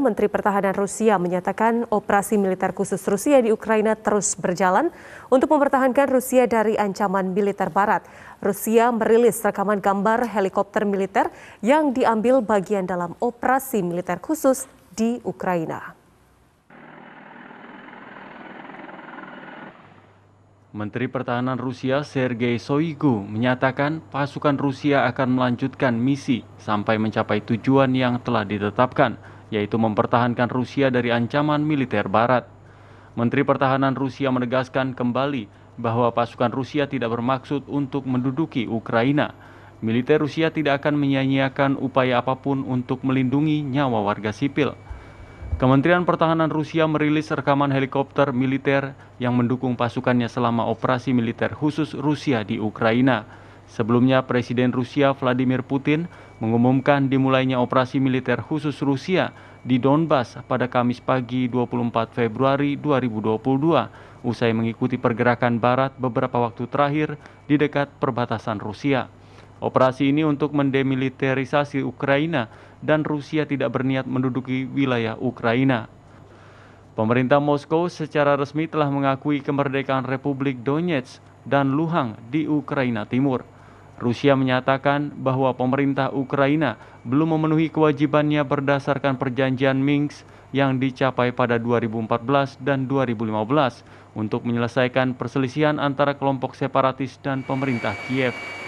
Menteri Pertahanan Rusia menyatakan operasi militer khusus Rusia di Ukraina terus berjalan untuk mempertahankan Rusia dari ancaman militer barat. Rusia merilis rekaman gambar helikopter militer yang diambil bagian dalam operasi militer khusus di Ukraina. Menteri Pertahanan Rusia Sergei Shoigu menyatakan pasukan Rusia akan melanjutkan misi sampai mencapai tujuan yang telah ditetapkan yaitu mempertahankan Rusia dari ancaman militer Barat. Menteri Pertahanan Rusia menegaskan kembali bahwa pasukan Rusia tidak bermaksud untuk menduduki Ukraina. Militer Rusia tidak akan menyia-nyiakan upaya apapun untuk melindungi nyawa warga sipil. Kementerian Pertahanan Rusia merilis rekaman helikopter militer yang mendukung pasukannya selama operasi militer khusus Rusia di Ukraina. Sebelumnya, Presiden Rusia Vladimir Putin mengumumkan dimulainya operasi militer khusus Rusia di Donbas pada Kamis pagi 24 Februari 2022 usai mengikuti pergerakan barat beberapa waktu terakhir di dekat perbatasan Rusia. Operasi ini untuk mendemiliterisasi Ukraina dan Rusia tidak berniat menduduki wilayah Ukraina. Pemerintah Moskow secara resmi telah mengakui kemerdekaan Republik Donetsk dan Luhansk di Ukraina Timur. Rusia menyatakan bahwa pemerintah Ukraina belum memenuhi kewajibannya berdasarkan perjanjian Minsk yang dicapai pada 2014 dan 2015 untuk menyelesaikan perselisihan antara kelompok separatis dan pemerintah Kiev.